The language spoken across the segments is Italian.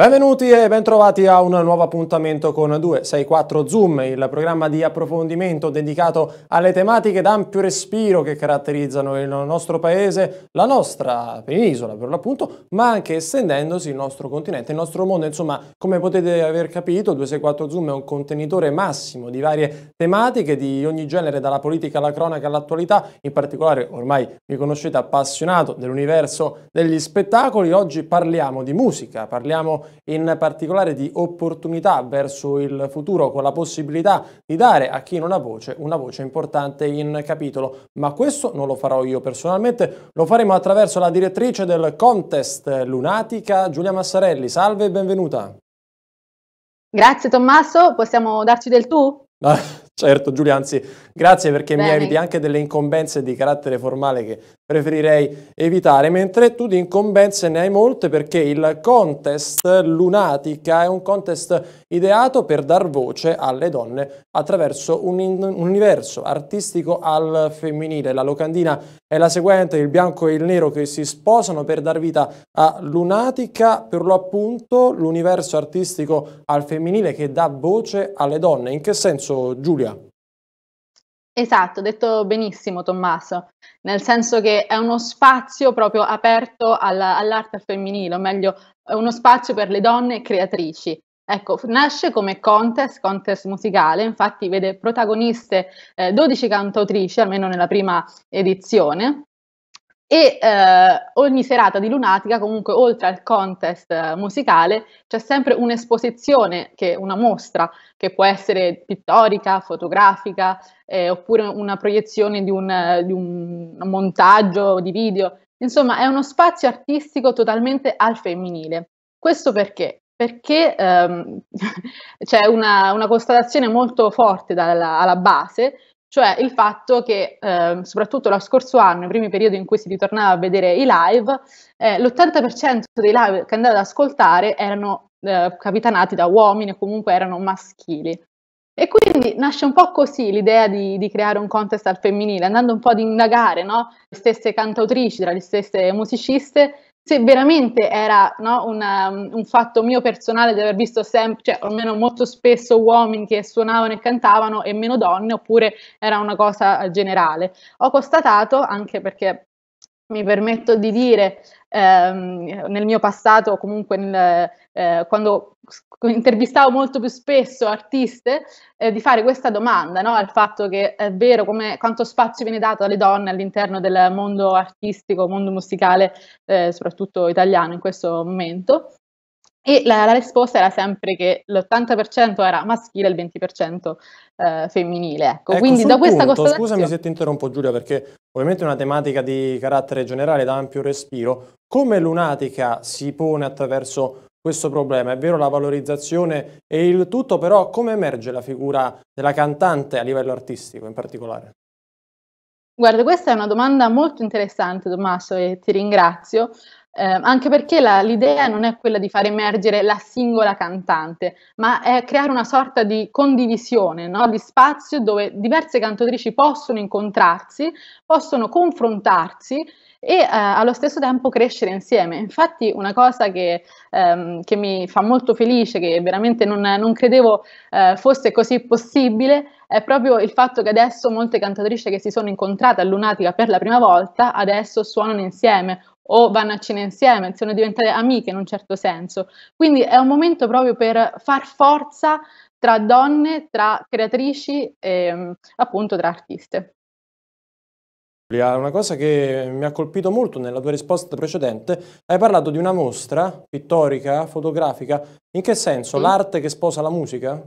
Benvenuti e bentrovati a un nuovo appuntamento con 264 Zoom, il programma di approfondimento dedicato alle tematiche d'ampio respiro che caratterizzano il nostro paese, la nostra penisola per l'appunto, ma anche estendendosi il nostro continente, il nostro mondo. Insomma, come potete aver capito, 264 Zoom è un contenitore massimo di varie tematiche di ogni genere, dalla politica alla cronaca all'attualità. In particolare, ormai mi conoscete appassionato dell'universo degli spettacoli. Oggi parliamo di musica, parliamo in particolare di opportunità verso il futuro con la possibilità di dare a chi non ha voce una voce importante in capitolo. Ma questo non lo farò io personalmente, lo faremo attraverso la direttrice del contest Lunatica, Giulia Massarelli. Salve e benvenuta. Grazie Tommaso, possiamo darci del tu? Certo, Giulia, anzi, grazie perché Bene. mi eviti anche delle incombenze di carattere formale che preferirei evitare, mentre tu di incombenze ne hai molte perché il contest Lunatica è un contest ideato per dar voce alle donne attraverso un, universo artistico al femminile. La locandina è la seguente, il bianco e il nero che si sposano per dar vita a Lunatica, per lo appunto l'universo artistico al femminile che dà voce alle donne. In che senso, Giulia? Esatto, detto benissimo Tommaso, nel senso che è uno spazio proprio aperto alla, all'arte femminile, o meglio, è uno spazio per le donne creatrici. Ecco, nasce come contest, contest musicale, infatti vede protagoniste eh, 12 cantautrici, almeno nella prima edizione, e eh, ogni serata di Lunatica, comunque, oltre al contest eh, musicale, c'è sempre un'esposizione, che, una mostra, che può essere pittorica, fotografica, eh, oppure una proiezione di un, eh, di un montaggio di video. Insomma, è uno spazio artistico totalmente al femminile. Questo perché? perché ehm, c'è una, una, constatazione molto forte dalla, alla base cioè il fatto che eh, soprattutto lo scorso anno, i primi periodi in cui si ritornava a vedere i live, eh, l'80% dei live che andava ad ascoltare erano eh, capitanati da uomini o comunque erano maschili. E quindi nasce un po' così l'idea di, di, creare un contest al femminile, andando un po' ad indagare no? le stesse cantautrici, tra le stesse musiciste, se veramente era no, una, um, un fatto mio personale di aver visto sempre, cioè almeno molto spesso uomini che suonavano e cantavano e meno donne, oppure era una cosa eh, generale. Ho constatato, anche perché mi permetto di dire, ehm, nel mio passato, comunque nel, eh, quando intervistavo molto più spesso artiste, eh, di fare questa domanda no? al fatto che è vero come, quanto spazio viene dato alle donne all'interno del mondo artistico, mondo musicale, eh, soprattutto italiano in questo momento. E la, la, risposta era sempre che l'80% era maschile e il 20% eh, femminile. Ecco, ecco quindi da questa punto, Scusami se ti interrompo Giulia, perché ovviamente è una tematica di carattere generale da ampio respiro. Come Lunatica si pone attraverso questo problema? È vero la valorizzazione e il tutto, però come emerge la figura della cantante a livello artistico in particolare? Guarda, questa è una domanda molto interessante, Tommaso, e ti ringrazio, eh, anche perché la, l'idea non è quella di far emergere la singola cantante, ma è creare una sorta di condivisione no? di spazio dove diverse cantatrici possono incontrarsi, possono confrontarsi e eh, allo stesso tempo crescere insieme. Infatti una cosa che, ehm, che mi fa molto felice, che veramente non, non credevo eh, fosse così possibile, è proprio il fatto che adesso molte cantatrici che si sono incontrate a Lunatica per la prima volta adesso suonano insieme o vanno a cena insieme, sono diventate amiche in un certo senso. Quindi è un momento proprio per far forza tra donne, tra creatrici e ehm, appunto tra artiste. Una cosa che mi ha colpito molto nella tua risposta precedente, hai parlato di una mostra pittorica, fotografica, in che senso? Sì. L'arte che sposa la musica?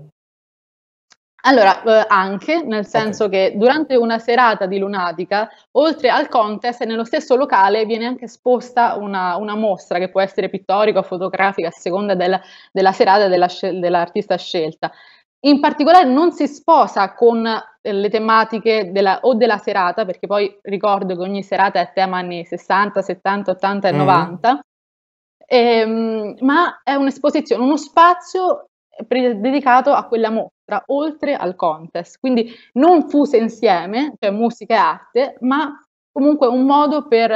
Allora, eh, anche nel senso okay. che durante una serata di lunatica, oltre al contest, nello stesso locale viene anche esposta una, una mostra che può essere pittorica o fotografica a seconda del, della serata della, dell'artista scelta. In particolare non si sposa con eh, le tematiche della, o della serata, perché poi ricordo che ogni serata è tema anni 60, 70, 80 e mm. Mm-hmm. 90, ehm, ma è un'esposizione, uno spazio dedicato a quella, mo- oltre al contest. Quindi non fuse insieme, cioè musica e arte, ma comunque un modo per,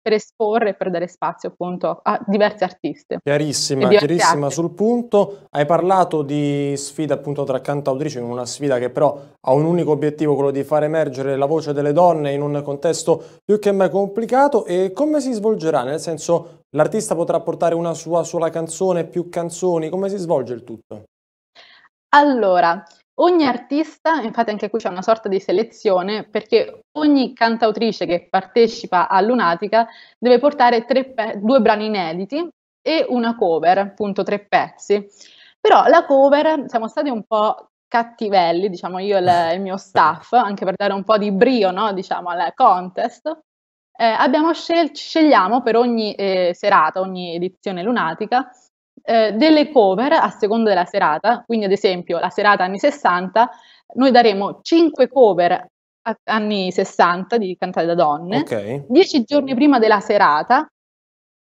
per esporre, per dare spazio appunto a diverse artiste. Chiarissima, chiarissima arti. sul punto. Hai parlato di sfida appunto tra cantautrici, una sfida che però ha un unico obiettivo, quello di far emergere la voce delle donne in un contesto più che mai complicato. E come si svolgerà? Nel senso, l'artista potrà portare una sua sola canzone, più canzoni? Come si svolge il tutto? Allora, ogni artista, infatti anche qui c'è una sorta di selezione, perché ogni cantautrice che partecipa a Lunatica deve portare pe- due brani inediti e una cover, appunto tre pezzi. Però la cover, siamo stati un po' cattivelli, diciamo io e il, mio staff, anche per dare un po' di brio, no, diciamo, al contest, eh, scel- scegliamo per ogni eh, serata, ogni edizione lunatica, eh, delle cover a seconda della serata, quindi ad esempio la serata anni 60, noi daremo 5 cover anni 60 di cantate da donne, 10 giorni prima della serata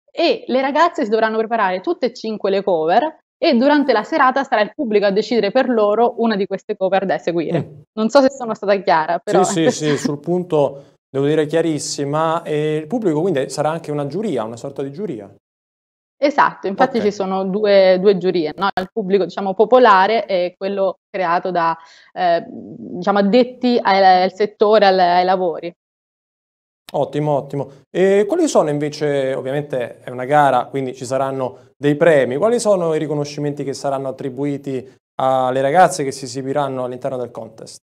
e le ragazze si dovranno preparare tutte e 5 le cover e durante la serata sarà il pubblico a decidere per loro una di queste cover da eseguire. Mm. Non so se sono stata chiara, però... Sì, sì, sì, sul punto devo dire chiarissima. E il pubblico quindi sarà anche una giuria, una sorta di giuria. Esatto, infatti okay. ci sono due, due giurie, no? il pubblico diciamo, popolare e quello creato da eh, diciamo, addetti al, al settore, al, ai lavori. Ottimo, ottimo. E quali sono invece, ovviamente è una gara, quindi ci saranno dei premi, quali sono i riconoscimenti che saranno attribuiti alle ragazze che si esibiranno all'interno del contest?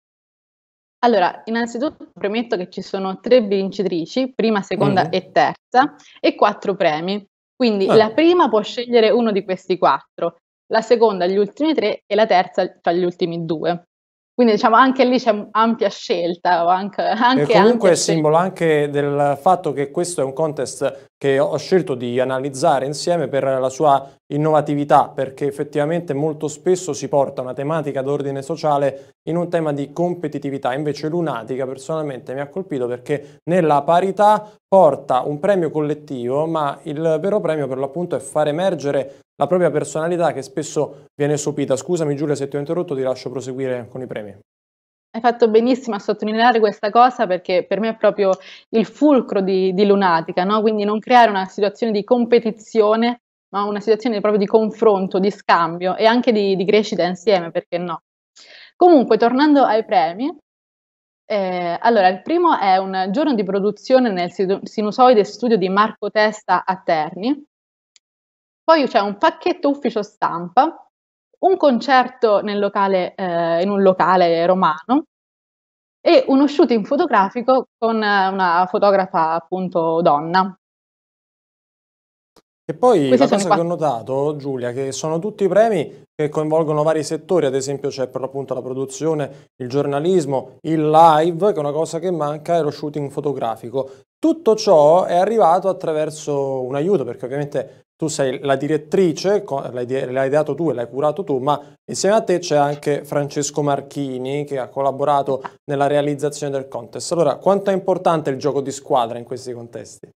Allora, innanzitutto premetto che ci sono tre vincitrici, prima, seconda mm e terza, e quattro premi. Quindi ah. la prima può scegliere uno di questi quattro, la seconda gli ultimi tre e la terza tra gli ultimi due. Quindi diciamo anche lì c'è ampia scelta. Anche, anche, e comunque è simbolo anche del fatto che questo è un contest che ho scelto di analizzare insieme per la sua innovatività perché effettivamente molto spesso si porta una tematica d'ordine sociale in un tema di competitività, invece Lunatica personalmente mi ha colpito perché nella parità porta un premio collettivo, ma il vero premio per l'appunto è far emergere la propria personalità che spesso viene sopita. Scusami Giulia se ti ho interrotto, ti lascio proseguire con i premi. Hai fatto benissimo a sottolineare questa cosa perché per me è proprio il fulcro di, di Lunatica, no? quindi non creare una situazione di competizione ma una situazione proprio di confronto, di scambio e anche di, di crescita insieme, perché no? Comunque, tornando ai premi, eh, allora, il primo è un giorno di produzione nel sinusoide studio di Marco Testa a Terni, poi c'è un pacchetto ufficio stampa, un concerto locale, eh, in un locale romano e uno shooting fotografico con una fotografa appunto donna. E poi Questi la cosa quattro... che ho notato, Giulia, che sono tutti premi che coinvolgono vari settori, ad esempio c'è per l'appunto la produzione, il giornalismo, il live, che è una cosa che manca, e lo shooting fotografico. Tutto ciò è arrivato attraverso un aiuto, perché ovviamente tu sei la direttrice, l'hai ideato tu e l'hai curato tu, ma insieme a te c'è anche Francesco Marchini che ha collaborato nella realizzazione del contest. Allora, quanto è importante il gioco di squadra in questi contesti?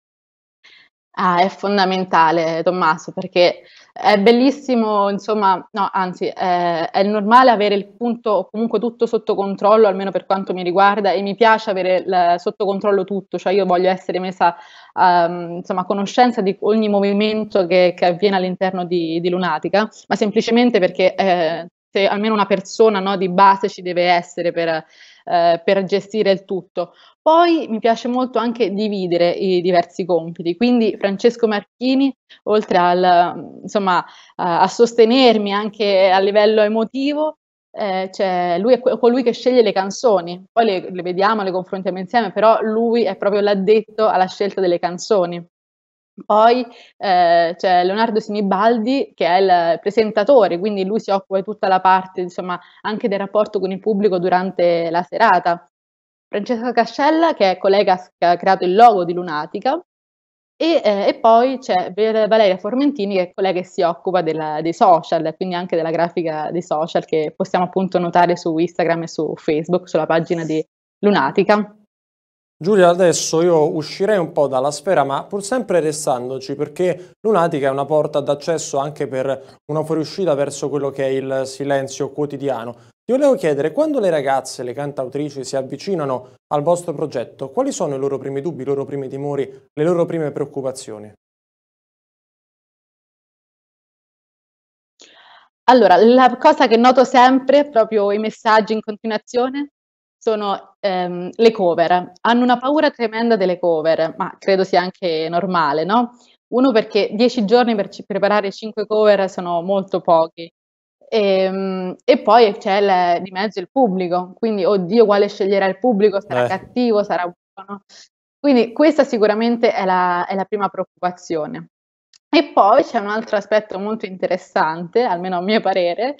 Ah, è fondamentale, Tommaso, perché è bellissimo, insomma, no, anzi, è, è normale avere il punto comunque tutto sotto controllo, almeno per quanto mi riguarda, e mi piace avere il, sotto controllo tutto, cioè io voglio essere messa um, insomma, a conoscenza di ogni movimento che, che avviene all'interno di, di, Lunatica, ma semplicemente perché eh, se almeno una persona no, di base ci deve essere per eh, per gestire il tutto. Poi mi piace molto anche dividere i diversi compiti, quindi Francesco Marchini, oltre al, insomma, a, a sostenermi anche a livello emotivo, eh, cioè lui è colui che sceglie le canzoni, poi le, le, vediamo, le confrontiamo insieme, però lui è proprio l'addetto alla scelta delle canzoni. Poi eh, c'è Leonardo Sinibaldi che è il presentatore, quindi lui si occupa di tutta la parte, insomma, anche del rapporto con il pubblico durante la serata. Francesca Cascella, che è collega che ha creato il logo di Lunatica, e, eh, e poi c'è Valeria Formentini, che è collega che si occupa della, dei social, quindi anche della grafica dei social che possiamo appunto notare su Instagram e su Facebook, sulla pagina di Lunatica. Giulia, adesso io uscirei un po' dalla sfera, ma pur sempre restandoci, perché Lunatica è una porta d'accesso anche per una fuoriuscita verso quello che è il silenzio quotidiano. Ti volevo chiedere, quando le ragazze, le cantautrici, si avvicinano al vostro progetto, quali sono i loro primi dubbi, i loro primi timori, le loro prime preoccupazioni? Allora, la cosa che noto sempre, proprio i messaggi in continuazione, sono ehm, le cover. Hanno una paura tremenda delle cover, ma credo sia anche normale, no? Uno perché dieci giorni per ci- preparare cinque cover sono molto pochi. E, ehm, e poi c'è il, di mezzo il pubblico, quindi oddio quale sceglierà il pubblico, sarà eh. cattivo, sarà buono. Quindi questa sicuramente è la, è la prima preoccupazione. E poi c'è un altro aspetto molto interessante, almeno a mio parere,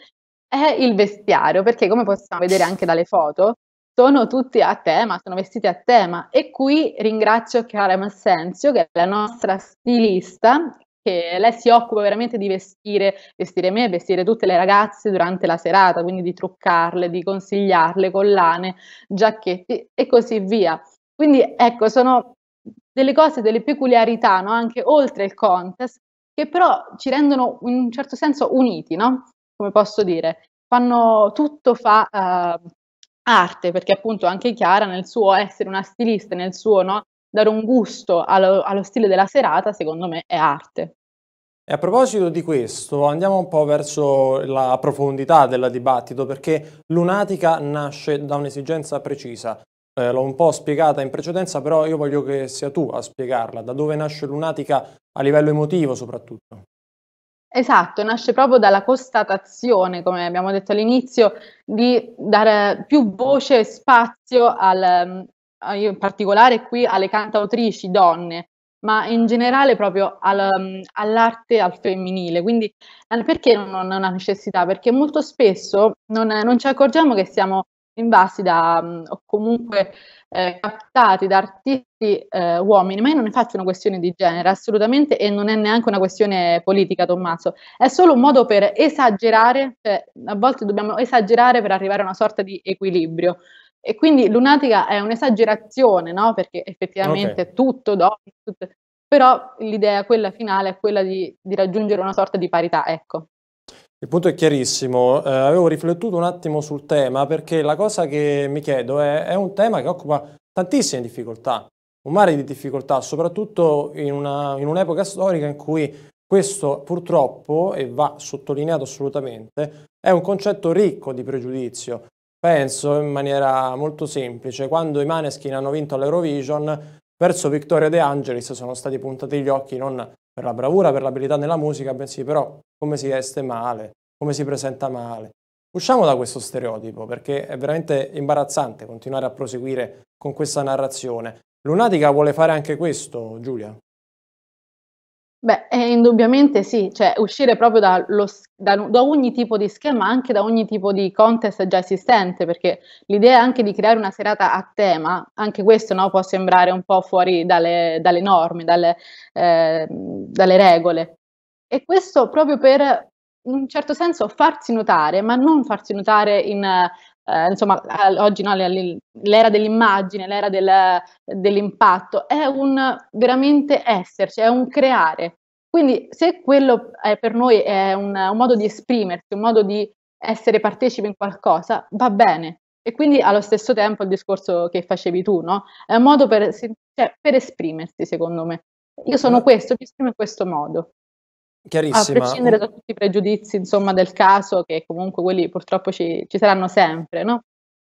è il vestiario, perché come possiamo vedere anche dalle foto, sono tutti a tema, sono vestiti a tema e qui ringrazio Chiara Massenzio che è la nostra stilista che lei si occupa veramente di vestire, vestire me, vestire tutte le ragazze durante la serata, quindi di truccarle, di consigliarle collane, giacchetti e così via. Quindi ecco, sono delle cose, delle peculiarità, no? anche oltre il contest, che però ci rendono in un certo senso uniti, no? come posso dire. Fanno, tutto fa uh, arte, perché appunto anche Chiara nel suo essere una stilista, nel suo no, dare un gusto allo, allo stile della serata, secondo me è arte. E a proposito di questo, andiamo un po' verso la profondità del dibattito, perché Lunatica nasce da un'esigenza precisa. Eh, l'ho un po' spiegata in precedenza, però io voglio che sia tu a spiegarla. Da dove nasce Lunatica a livello emotivo soprattutto? Esatto, nasce proprio dalla constatazione, come abbiamo detto all'inizio, di dare più voce e spazio al, mm, in particolare qui alle cantautrici donne, ma in generale proprio al, mm, all'arte al femminile. Quindi perché non, è una necessità? Perché molto spesso non, non ci accorgiamo che siamo invasi da, mm, o comunque eh, captati da artisti eh, uomini, ma io non ne faccio una questione di genere assolutamente e non è neanche una questione politica, Tommaso, è solo un modo per esagerare, cioè, a volte dobbiamo esagerare per arrivare a una sorta di equilibrio. E quindi lunatica è un'esagerazione, no? Perché effettivamente okay. tutto donne, tutto... però l'idea quella finale è quella di, di raggiungere una sorta di parità, ecco. Il punto è chiarissimo, eh, avevo riflettuto un attimo sul tema perché la cosa che mi chiedo è, è un tema che occupa tantissime difficoltà, un mare di difficoltà, soprattutto in, una, in un'epoca storica in cui questo purtroppo, e va sottolineato assolutamente, è un concetto ricco di pregiudizio. Penso in maniera molto semplice, quando i Maneskin hanno vinto l'Eurovision, verso Vittorio De Angelis sono stati puntati gli occhi non per la bravura, per l'abilità nella musica, bensì però come si veste male, come si presenta male. Usciamo da questo stereotipo perché è veramente imbarazzante continuare a proseguire con questa narrazione. Lunatica vuole fare anche questo, Giulia? Beh, eh, indubbiamente sì, cioè uscire proprio da, lo, da, da, ogni tipo di schema, anche da ogni tipo di contest già esistente, perché l'idea anche di creare una serata a tema, anche questo no, può sembrare un po' fuori dalle, dalle norme, dalle, eh, dalle regole. E questo proprio per in un certo senso farsi notare, ma non farsi notare in eh, insomma, oggi no, l'era dell'immagine, l'era del, dell'impatto, è un veramente esserci, è un creare. Quindi se quello è, eh, per noi è un, un modo di esprimersi, un modo di essere partecipi in qualcosa, va bene. E quindi allo stesso tempo il discorso che facevi tu, no? È un modo per, cioè, per esprimersi, secondo me. Io sono questo, mi esprimo in questo modo. Chiarissima. A prescindere da tutti i pregiudizi insomma, del caso, che comunque quelli purtroppo ci, ci saranno sempre, no?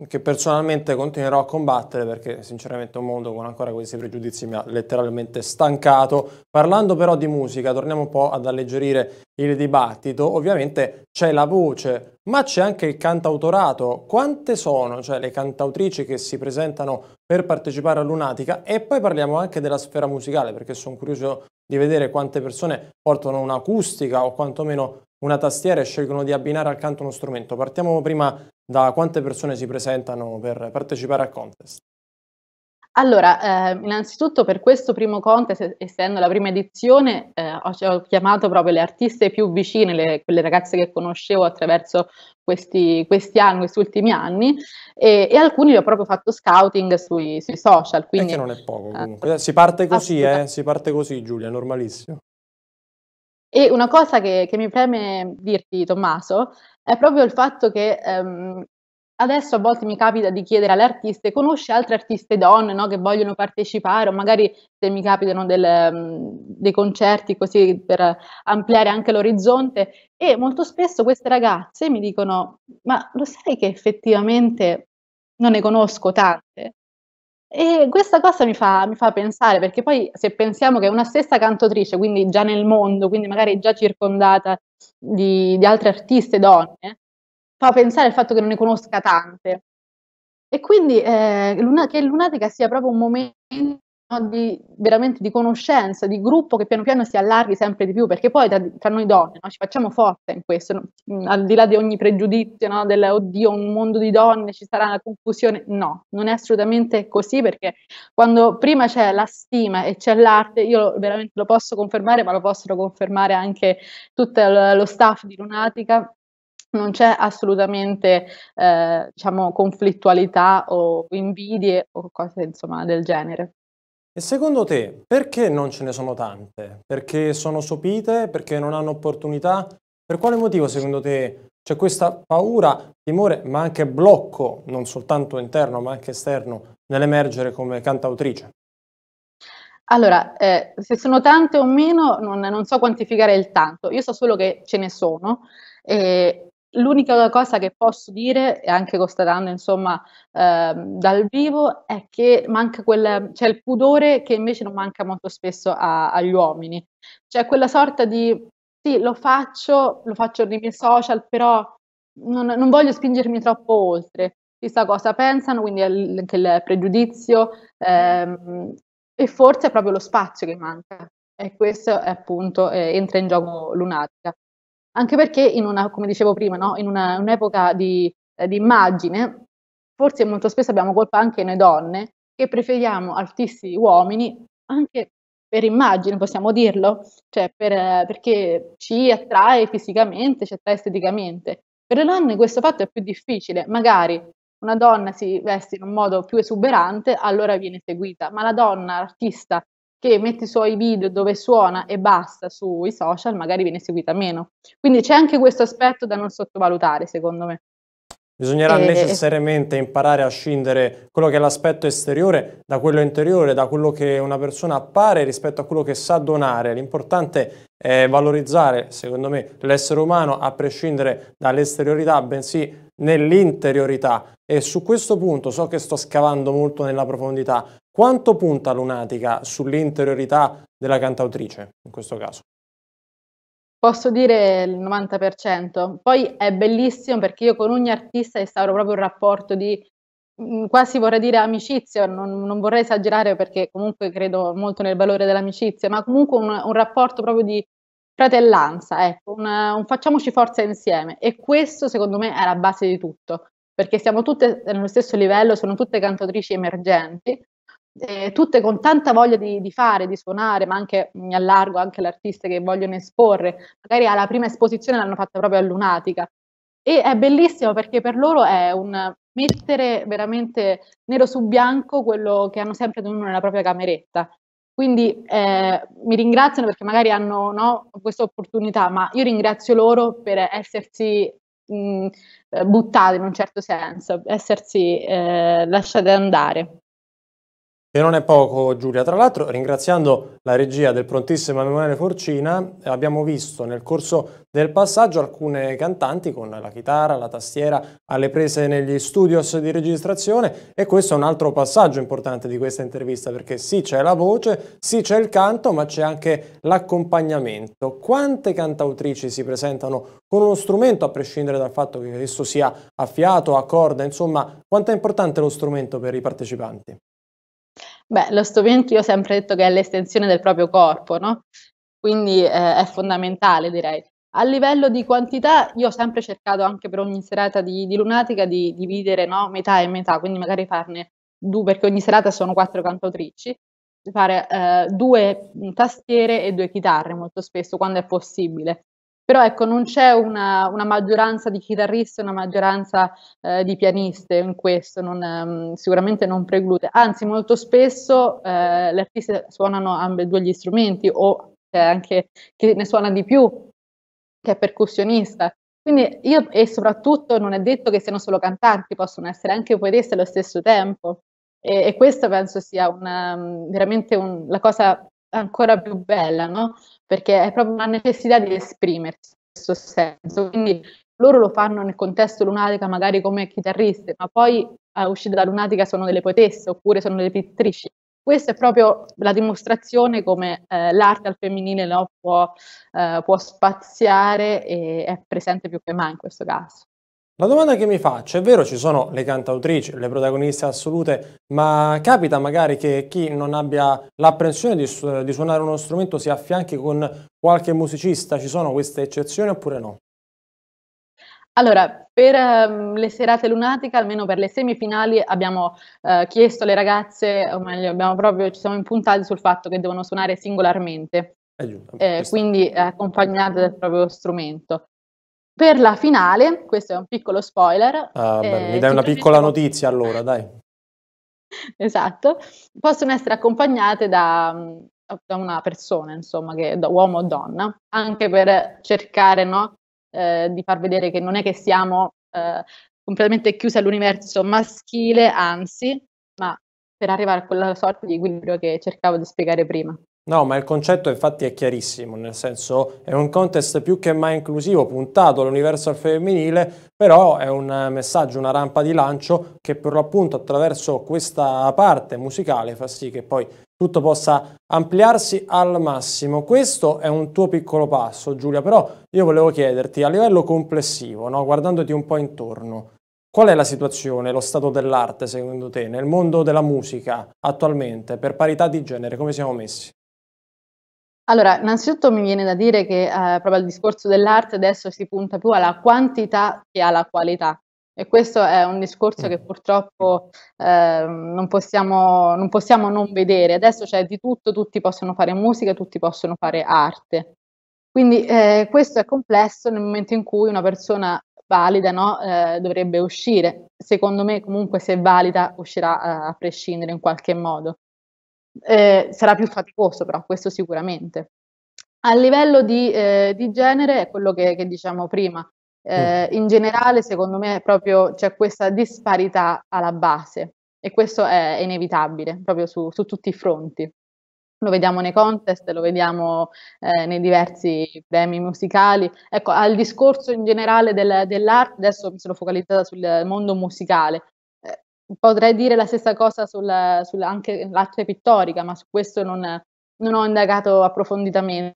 Che personalmente continuerò a combattere perché sinceramente un mondo con ancora questi pregiudizi mi ha letteralmente stancato. Parlando però di musica, torniamo un po' ad alleggerire il dibattito. Ovviamente c'è la voce, ma c'è anche il cantautorato. Quante sono cioè, le cantautrici che si presentano per partecipare a Lunatica? E poi parliamo anche della sfera musicale perché sono curioso di vedere quante persone portano un'acustica o quantomeno una tastiera e scelgono di abbinare accanto uno strumento. Partiamo prima da quante persone si presentano per partecipare al contest. Allora, eh, innanzitutto per questo primo contest, essendo la prima edizione, eh, ho, chiamato proprio le artiste più vicine, le, quelle ragazze che conoscevo attraverso questi, questi anni, questi ultimi anni, e, e, alcuni li ho proprio fatto scouting sui, sui social. Quindi, e che non è poco eh, comunque. Eh, si parte così, eh, si parte così Giulia, normalissimo. E una cosa che, che mi preme dirti, Tommaso, è proprio il fatto che ehm, adesso a volte mi capita di chiedere alle artiste, conosci altre artiste donne no, che vogliono partecipare o magari se mi capitano del, mm, dei concerti così per ampliare anche l'orizzonte e molto spesso queste ragazze mi dicono ma lo sai che effettivamente non ne conosco tante? E questa cosa mi fa, mi fa pensare, perché poi se pensiamo che una stessa cantatrice, quindi già nel mondo, quindi magari già circondata di, di altre artiste donne, fa pensare il fatto che non ne conosca tante. E quindi eh, che Lunatica sia proprio un momento di, veramente di conoscenza, di gruppo che piano piano si allarghi sempre di più, perché poi tra, tra noi donne no, ci facciamo forza in questo, no? Mm, al di là di ogni pregiudizio, no, del oddio un mondo di donne, ci sarà la confusione, no, non è assolutamente così perché quando prima c'è la stima e c'è l'arte, io veramente lo posso confermare, ma lo possono confermare anche tutto lo staff di Lunatica, non c'è assolutamente eh, diciamo, conflittualità o invidie o cose insomma, del genere. E secondo te perché non ce ne sono tante? Perché sono sopite? Perché non hanno opportunità? Per quale motivo secondo te c'è questa paura, timore, ma anche blocco, non soltanto interno ma anche esterno, nell'emergere come cantautrice? Allora, eh, se sono tante o meno, non, non, so quantificare il tanto, io so solo che ce ne sono. Eh, L'unica cosa che posso dire, e anche constatando insomma eh, dal vivo, è che manca quel, c'è cioè, il pudore che invece non manca molto spesso a, agli uomini. C'è quella sorta di sì, lo faccio, lo faccio nei miei social, però non, non voglio spingermi troppo oltre. Chissà cosa pensano, quindi anche il pregiudizio ehm, e forse è proprio lo spazio che manca. E questo è appunto eh, entra in gioco lunatica. Anche perché in una, come dicevo prima, no? in una, un'epoca di, eh, di immagine, forse molto spesso abbiamo colpa anche noi donne, che preferiamo artisti uomini anche per immagine, possiamo dirlo, cioè per, eh, perché ci attrae fisicamente, ci attrae esteticamente. Per le donne questo fatto è più difficile, magari una donna si veste in un modo più esuberante, allora viene seguita, ma la donna artista che mette i suoi video dove suona e basta sui social, magari viene seguita meno. Quindi c'è anche questo aspetto da non sottovalutare, secondo me. Bisognerà e... Eh, necessariamente eh. imparare a scindere quello che è l'aspetto esteriore da quello interiore, da quello che una persona appare rispetto a quello che sa donare. L'importante è valorizzare, secondo me, l'essere umano a prescindere dall'esteriorità, bensì nell'interiorità. E su questo punto so che sto scavando molto nella profondità, quanto punta Lunatica sull'interiorità della cantautrice in questo caso? Posso dire il 90%. Poi è bellissimo perché io con ogni artista instauro proprio un rapporto di mm, quasi vorrei dire amicizia, non, non, vorrei esagerare perché comunque credo molto nel valore dell'amicizia, ma comunque un, un rapporto proprio di fratellanza, ecco, una, un facciamoci forza insieme e questo secondo me è la base di tutto, perché siamo tutte nello stesso livello, sono tutte cantatrici emergenti, eh, tutte con tanta voglia di, di, fare, di suonare, ma anche mm, mi allargo anche alle artiste che vogliono esporre, magari alla prima esposizione l'hanno fatta proprio a Lunatica. E è bellissimo perché per loro è un mettere veramente nero su bianco quello che hanno sempre ognuno nella propria cameretta. Quindi eh, mi ringraziano perché magari hanno no, questa opportunità, ma io ringrazio loro per essersi mh, mm, eh, buttate in un certo senso, essersi eh, lasciate andare. E non è poco Giulia, tra l'altro ringraziando la regia del prontissimo Emanuele Forcina abbiamo visto nel corso del passaggio alcune cantanti con la chitarra, la tastiera alle prese negli studios di registrazione e questo è un altro passaggio importante di questa intervista perché sì c'è la voce, sì c'è il canto ma c'è anche l'accompagnamento. Quante cantautrici si presentano con uno strumento a prescindere dal fatto che esso sia a fiato, a corda, insomma quanto è importante lo strumento per i partecipanti? Beh, lo strumento io ho sempre detto che è l'estensione del proprio corpo, no, quindi, ehm, è fondamentale direi. A livello di quantità io ho sempre cercato anche per ogni serata di di lunatica di dividere, no, metà e metà, quindi magari farne due, perché ogni serata sono quattro cantautrici, di fare, ehm, 2 tastiere e due chitarre molto spesso, quando è possibile. Però ecco, non c'è una, una maggioranza di chitarriste, una maggioranza eh, di pianiste in questo, non, um, sicuramente non preclude. Anzi, molto spesso eh, le artiste suonano ambedue gli strumenti o c'è eh, anche chi ne suona di più, che è percussionista. Quindi io e soprattutto non è detto che siano solo cantanti, possono essere anche poetesse allo stesso tempo. E, e questo penso sia una, ehm, veramente un, la cosa ancora più bella, no? Perché è proprio una necessità di esprimersi in questo senso. Quindi loro lo fanno nel contesto lunatica, magari come chitarriste, ma poi a uscire da lunatica sono delle poetesse oppure sono delle pittrici. Questa è proprio la dimostrazione come eh, l'arte al femminile no, può, eh, può, spaziare e è presente più che mai in questo caso. La domanda che mi faccio, è vero ci sono le cantautrici, le protagoniste assolute, ma capita magari che chi non abbia l'apprensione di, su di suonare uno strumento si affianchi con qualche musicista? Ci sono queste eccezioni oppure no? Allora, per ehm, le serate lunatiche, almeno per le semifinali, abbiamo eh, chiesto alle ragazze, o meglio, abbiamo proprio, ci siamo impuntati sul fatto che devono suonare singolarmente, eh, eh quindi accompagnate dal proprio strumento. Per la finale, questo è un piccolo spoiler. Ah, eh, mi dai una piccola notizia allora, dai. esatto. Possono essere accompagnate da, da una persona, insomma, che, da uomo o donna, anche per cercare no, eh, di far vedere che non è che siamo eh, completamente chiusi all'universo maschile, anzi, ma per arrivare a quella sorta di equilibrio che cercavo di spiegare prima. No, ma il concetto infatti è chiarissimo, nel senso è un contest più che mai inclusivo, puntato all'universo al femminile, però è un messaggio, una rampa di lancio che per l'appunto attraverso questa parte musicale fa sì che poi tutto possa ampliarsi al massimo. Questo è un tuo piccolo passo, Giulia, però io volevo chiederti a livello complessivo, no, guardandoti un po' intorno, Qual è la situazione, lo stato dell'arte secondo te nel mondo della musica attualmente per parità di genere? Come siamo messi? Allora, innanzitutto mi viene da dire che eh, proprio al discorso dell'arte adesso si punta più alla quantità che alla qualità. E questo è un discorso che purtroppo eh, non, possiamo, non, possiamo, non vedere. Adesso c'è di tutto, tutti possono fare musica, tutti possono fare arte. Quindi eh, questo è complesso nel momento in cui una persona valida no, eh, dovrebbe uscire. Secondo me comunque se è valida uscirà eh, a prescindere in qualche modo. Eh, sarà più faticoso però, questo sicuramente. A livello di, eh, di genere è quello che, che diciamo prima, eh, mm. in generale, secondo me, proprio c'è questa disparità alla base e questo è inevitabile proprio su, su tutti i fronti. Lo vediamo nei contest, lo vediamo eh, nei diversi premi musicali. Ecco, al discorso in generale del, dell'arte, adesso mi sono focalizzata sul mondo musicale, Potrei dire la stessa cosa sul, sul anche sull'arte pittorica, ma su questo non, non ho indagato approfonditamente.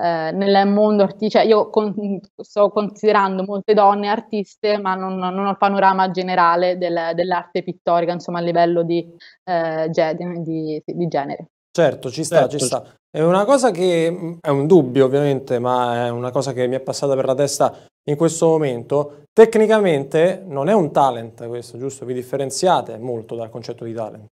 Eh, nel mondo artistico, cioè io con, sto considerando molte donne artiste, ma non, non ho il panorama generale del, dell'arte pittorica, insomma, a livello di, eh, di, di, di genere. Certo, ci sta, certo. ci sta. È una cosa che è un dubbio ovviamente, ma è una cosa che mi è passata per la testa in questo momento. Tecnicamente non è un talent questo, giusto? Vi differenziate molto dal concetto di talent.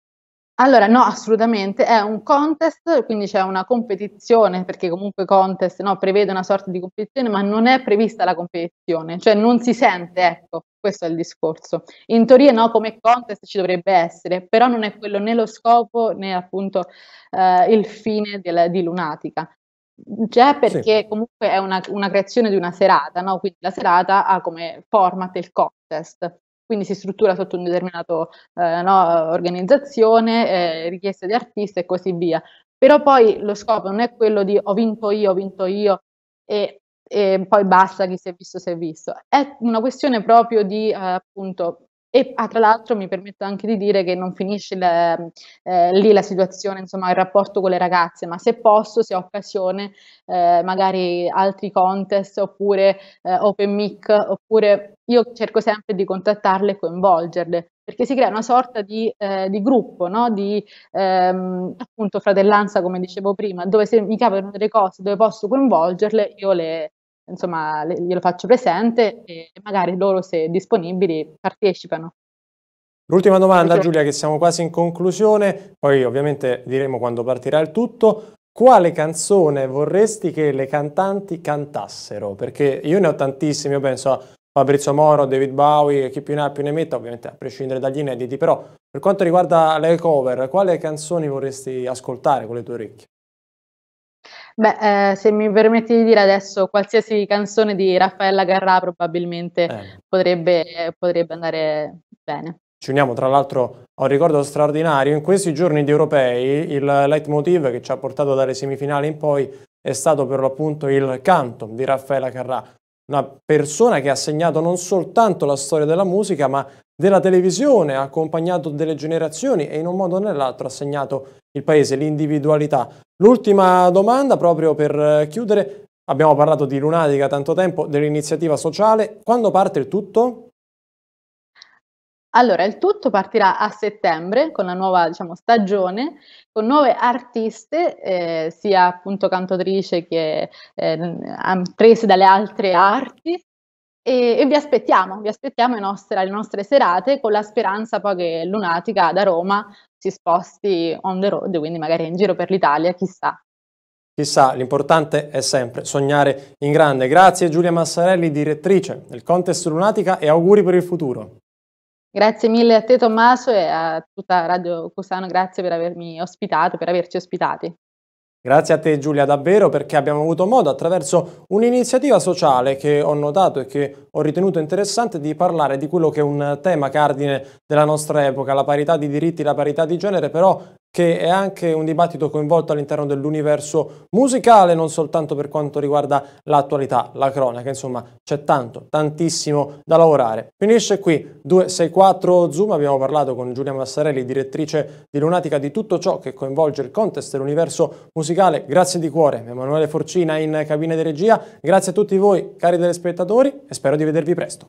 Allora, no, assolutamente, è un contest, quindi c'è una competizione, perché comunque contest no, prevede una sorta di competizione, ma non è prevista la competizione, cioè non si sente, ecco, questo è il discorso. In teoria no, come contest ci dovrebbe essere, però non è quello né lo scopo né appunto eh, il fine del, di Lunatica. Già perché sì. comunque è una, una, creazione di una serata, no? quindi la serata ha come format il contest quindi si struttura sotto un determinato eh, no, organizzazione, eh, richieste di artista e così via. Però poi lo scopo non è quello di ho vinto io, ho vinto io e, e poi basta, chi si è visto si è visto. È una questione proprio di eh, appunto e ah, tra l'altro mi permetto anche di dire che non finisce la, eh, lì la situazione, insomma, il rapporto con le ragazze, ma se posso, se ho occasione, eh, magari altri contest oppure eh, open mic, oppure io cerco sempre di contattarle e coinvolgerle, perché si crea una sorta di, eh, di gruppo, no? di ehm, appunto fratellanza, come dicevo prima, dove se mi capitano delle cose, dove posso coinvolgerle, io le, insomma, le, glielo faccio presente e magari loro, se disponibili, partecipano. L'ultima domanda, Giulia, che siamo quasi in conclusione, poi ovviamente diremo quando partirà il tutto. Quale canzone vorresti che le cantanti cantassero? Perché io ne ho tantissime, io penso a Fabrizio Moro, David Bowie, e chi più ne ha più ne metta, ovviamente a prescindere dagli inediti, però per quanto riguarda le cover, quale canzoni vorresti ascoltare con le tue orecchie? Beh, eh, se mi permetti di dire adesso, qualsiasi canzone di Raffaella Garrà probabilmente eh. potrebbe, potrebbe andare bene. Ci uniamo tra l'altro a un ricordo straordinario, in questi giorni di europei il leitmotiv che ci ha portato dalle semifinali in poi è stato per l'appunto il canto di Raffaella Carrà, una persona che ha segnato non soltanto la storia della musica ma della televisione, ha accompagnato delle generazioni e in un modo o nell'altro ha segnato il paese, l'individualità. L'ultima domanda, proprio per eh, chiudere, abbiamo parlato di Lunatica tanto tempo, dell'iniziativa sociale, quando parte il tutto? Allora, il tutto partirà a settembre con la nuova diciamo, stagione, con nuove artiste, eh, sia appunto cantatrice che eh, prese dalle altre arti, e, e vi aspettiamo, vi aspettiamo nostri, alle nostre serate con la speranza poi che Lunatica da Roma si sposti on the road, quindi magari in giro per l'Italia, chissà. Chissà, l'importante è sempre sognare in grande. Grazie Giulia Massarelli, direttrice del Contest Lunatica e auguri per il futuro. Grazie mille a te Tommaso e a tutta Radio Cusano, grazie per avermi ospitato, per averci ospitati. Grazie a te Giulia davvero perché abbiamo avuto modo attraverso un'iniziativa sociale che ho notato e che ho ritenuto interessante di parlare di quello che è un tema cardine della nostra epoca, la parità di diritti, la parità di genere, però che è anche un dibattito coinvolto all'interno dell'universo musicale, non soltanto per quanto riguarda l'attualità, la cronaca, insomma c'è tanto, tantissimo da lavorare. Finisce qui 264 Zoom, abbiamo parlato con Giulia Massarelli, direttrice di Lunatica, di tutto ciò che coinvolge il contest e l'universo musicale. Grazie di cuore, Emanuele Forcina in cabina di regia, grazie a tutti voi cari telespettatori e spero di vedervi presto.